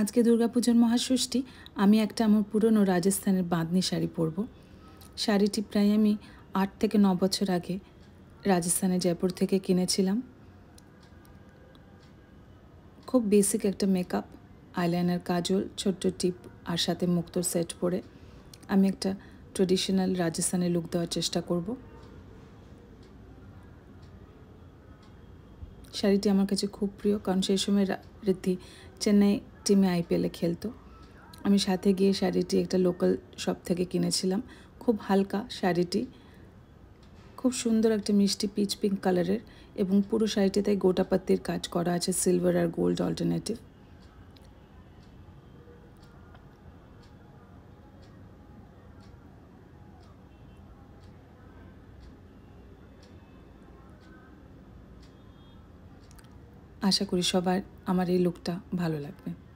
আজকে দুর্গাপুজোর মহাষষ্ঠী আমি একটা আমার পুরনো রাজস্থানের বাঁধনি শাড়ি পরব শাড়িটি প্রায় আমি আট থেকে ন বছর আগে রাজস্থানের জয়পুর থেকে কিনেছিলাম খুব বেসিক একটা মেকআপ আইলাইনার কাজল ছোট্ট টিপ আর সাথে মুক্তর সেট পরে আমি একটা ট্রেডিশনাল রাজস্থানের লুক দেওয়ার চেষ্টা করবো শাড়িটি আমার কাছে খুব প্রিয় কারণ সেই সময় রীতি চেন্নাই টিমে আইপিএলে খেলতো আমি সাথে গিয়ে শাড়িটি একটা লোকাল শপ থেকে কিনেছিলাম খুব হালকা শাড়িটি খুব সুন্দর একটা মিষ্টি পিচ পিঙ্ক কালারের এবং পুরো শাড়িটিতে গোটাপাতির কাজ করা আছে সিলভার আর গোল্ড অল্টারনেটিভ আশা করি সবার আমার এই লুকটা ভালো লাগবে